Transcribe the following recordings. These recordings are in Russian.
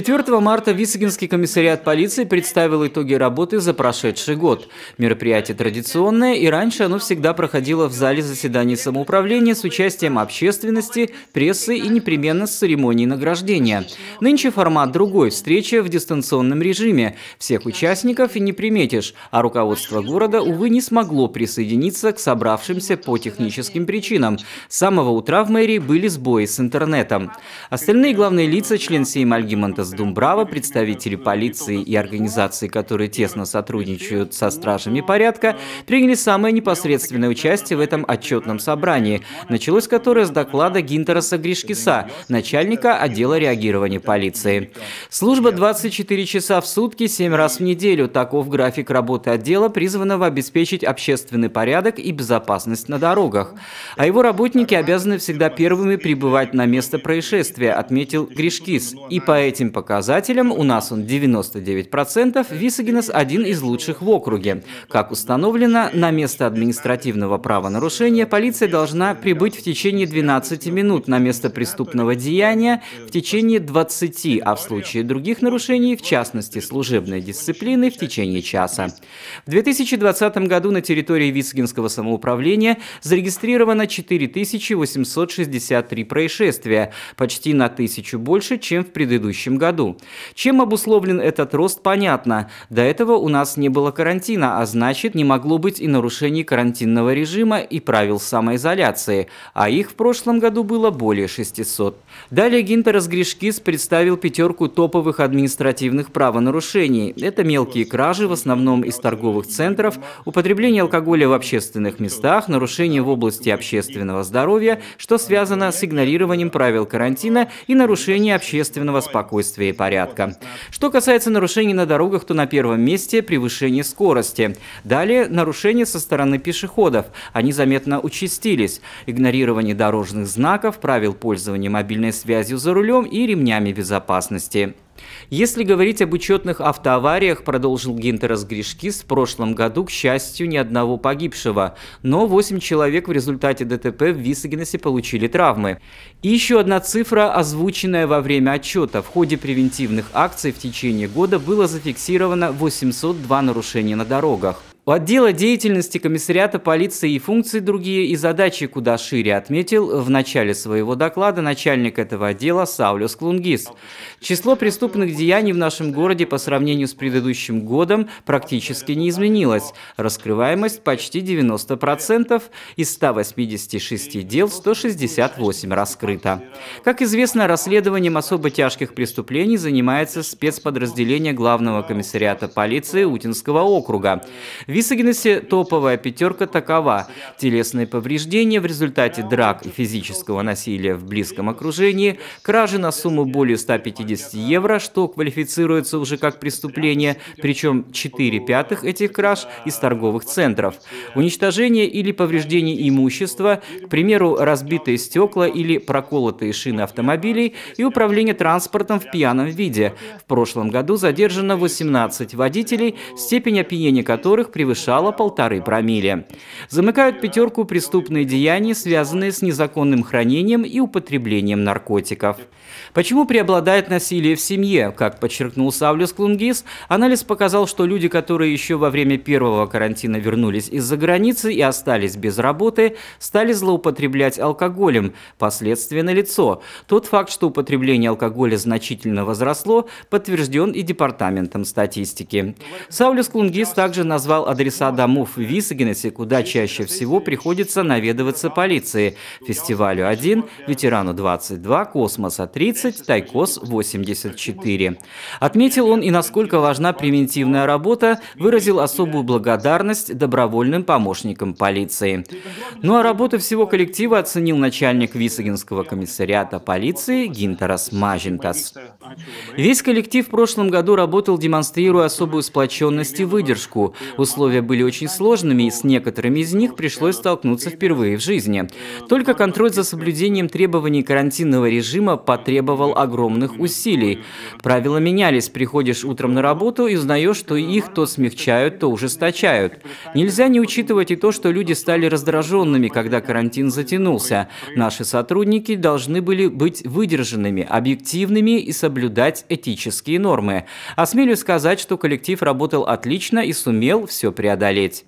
4 марта Висагинский комиссариат полиции представил итоги работы за прошедший год. Мероприятие традиционное, и раньше оно всегда проходило в зале заседаний самоуправления с участием общественности, прессы и непременно с церемонией награждения. Нынче формат другой – встреча в дистанционном режиме. Всех участников и не приметишь, а руководство города, увы, не смогло присоединиться к собравшимся по техническим причинам. С самого утра в мэрии были сбои с интернетом. Остальные главные лица – член Сейм Альгимонта Маркос Думбрава, представители полиции и организаций, которые тесно сотрудничают со стражами порядка, приняли самое непосредственное участие в этом отчетном собрании, началось которое с доклада Гинтераса Гришкиса, начальника отдела реагирования полиции. Служба 24 часа в сутки, 7 раз в неделю. Таков график работы отдела, призванного обеспечить общественный порядок и безопасность на дорогах. А его работники обязаны всегда первыми прибывать на место происшествия, отметил Гришкис. И по этим показателям у нас он 99%, Висагинес один из лучших в округе. Как установлено, на место административного правонарушения полиция должна прибыть в течение 12 минут, на место преступного деяния в течение 20, а в случае других нарушений, в частности служебной дисциплины, в течение часа. В 2020 году на территории Висагинского самоуправления зарегистрировано 4863 происшествия, почти на тысячу больше, чем в предыдущем году году. Чем обусловлен этот рост, понятно. До этого у нас не было карантина, а значит не могло быть и нарушений карантинного режима и правил самоизоляции, а их в прошлом году было более 600. Далее Гинтерас Гришкис представил пятерку топовых административных правонарушений. Это мелкие кражи, в основном из торговых центров, употребление алкоголя в общественных местах, нарушения в области общественного здоровья, что связано с игнорированием правил карантина и нарушение общественного спокойствия соответствии порядка. Что касается нарушений на дорогах, то на первом месте превышение скорости. Далее нарушения со стороны пешеходов. Они заметно участились. Игнорирование дорожных знаков, правил пользования мобильной связью за рулем и ремнями безопасности. Если говорить об учетных автоавариях, продолжил Гинтерас Гришкис, в прошлом году, к счастью, ни одного погибшего, но 8 человек в результате ДТП в Висагенесе получили травмы. И еще одна цифра, озвученная во время отчета. В ходе превентивных акций в течение года было зафиксировано 802 нарушения на дорогах. У отдела деятельности комиссариата полиции и функции другие и задачи куда шире отметил в начале своего доклада начальник этого отдела Саулес Клунгис. Число преступных деяний в нашем городе по сравнению с предыдущим годом практически не изменилось. Раскрываемость почти 90%, из 186 дел 168 раскрыто. Как известно, расследованием особо тяжких преступлений занимается спецподразделение Главного комиссариата полиции Утинского округа. В Висагенесе топовая пятерка такова. Телесные повреждения в результате драк и физического насилия в близком окружении, кражи на сумму более 150 евро, что квалифицируется уже как преступление, причем 4 пятых этих краж из торговых центров, уничтожение или повреждение имущества, к примеру, разбитые стекла или проколотые шины автомобилей и управление транспортом в пьяном виде. В прошлом году задержано 18 водителей, степень опьянения которых при превышала полторы промилле. Замыкают пятерку преступные деяния, связанные с незаконным хранением и употреблением наркотиков. Почему преобладает насилие в семье? Как подчеркнул Савлюс Клунгис, анализ показал, что люди, которые еще во время первого карантина вернулись из-за границы и остались без работы, стали злоупотреблять алкоголем. Последствия налицо. Тот факт, что употребление алкоголя значительно возросло, подтвержден и департаментом статистики. Саулис Клунгис также назвал адреса домов в Висагенесе, куда чаще всего приходится наведываться полиции. Фестивалю 1, ветерану 22, космоса 3, 30, Тайкос 84. Отметил он и насколько важна превентивная работа, выразил особую благодарность добровольным помощникам полиции. Ну а работу всего коллектива оценил начальник Висагинского комиссариата полиции Гинтерас Мажентас. Весь коллектив в прошлом году работал, демонстрируя особую сплоченность и выдержку. Условия были очень сложными, и с некоторыми из них пришлось столкнуться впервые в жизни. Только контроль за соблюдением требований карантинного режима потребовал огромных усилий. Правила менялись. Приходишь утром на работу и узнаешь, что их то смягчают, то ужесточают. Нельзя не учитывать и то, что люди стали раздраженными, когда карантин затянулся. Наши сотрудники должны были быть выдержанными, объективными и соблюдать соблюдать этические нормы. Осмелюсь а сказать, что коллектив работал отлично и сумел все преодолеть.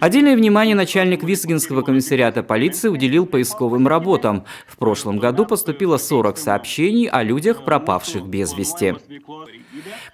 Отдельное внимание начальник Висгинского комиссариата полиции уделил поисковым работам. В прошлом году поступило 40 сообщений о людях, пропавших без вести.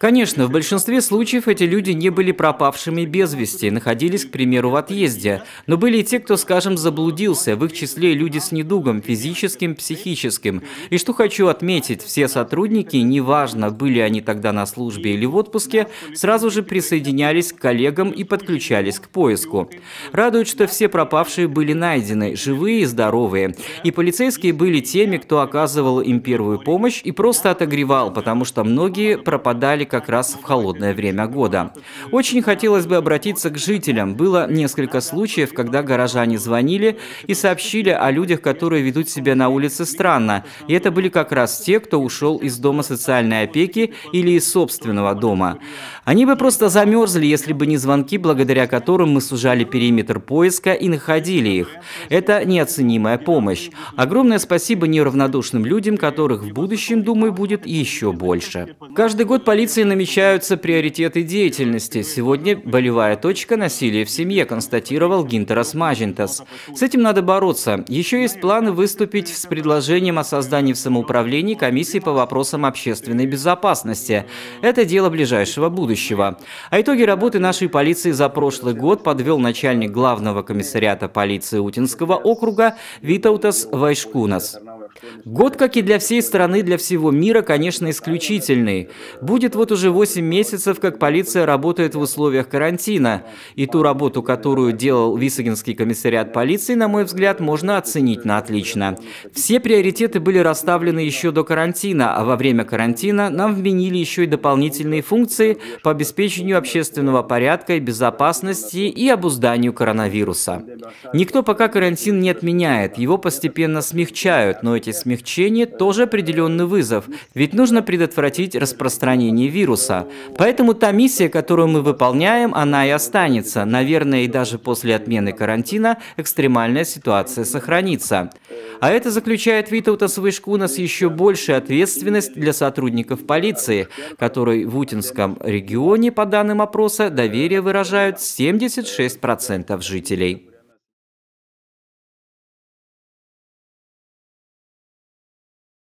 Конечно, в большинстве случаев эти люди не были пропавшими без вести, находились, к примеру, в отъезде. Но были и те, кто, скажем, заблудился, в их числе люди с недугом, физическим, психическим. И что хочу отметить, все сотрудники, неважно, были они тогда на службе или в отпуске, сразу же присоединялись к коллегам и подключались к поиску. Мексику. Радует, что все пропавшие были найдены, живые и здоровые. И полицейские были теми, кто оказывал им первую помощь и просто отогревал, потому что многие пропадали как раз в холодное время года. Очень хотелось бы обратиться к жителям. Было несколько случаев, когда горожане звонили и сообщили о людях, которые ведут себя на улице странно. И это были как раз те, кто ушел из дома социальной опеки или из собственного дома. Они бы просто замерзли, если бы не звонки, благодаря которым мы с держали периметр поиска и находили их. Это неоценимая помощь. Огромное спасибо неравнодушным людям, которых в будущем, думаю, будет еще больше. Каждый год полиции намечаются приоритеты деятельности. Сегодня болевая точка насилия в семье, констатировал Гинтерас Мажентас. С этим надо бороться. Еще есть планы выступить с предложением о создании в самоуправлении комиссии по вопросам общественной безопасности. Это дело ближайшего будущего. А итоги работы нашей полиции за прошлый год подвел сообщил начальник главного комиссариата полиции Утинского округа Витаутас Вайшкунас. Год, как и для всей страны, для всего мира, конечно, исключительный. Будет вот уже 8 месяцев, как полиция работает в условиях карантина. И ту работу, которую делал Висагинский комиссариат полиции, на мой взгляд, можно оценить на отлично. Все приоритеты были расставлены еще до карантина, а во время карантина нам вменили еще и дополнительные функции по обеспечению общественного порядка и безопасности и обузданию коронавируса. Никто пока карантин не отменяет, его постепенно смягчают, но эти смягчения тоже определенный вызов, ведь нужно предотвратить распространение вируса. Поэтому та миссия, которую мы выполняем, она и останется. Наверное, и даже после отмены карантина экстремальная ситуация сохранится. А это заключает Витаутас нас еще большая ответственность для сотрудников полиции, которой в Утинском регионе, по данным опроса, доверие выражают 76% жителей.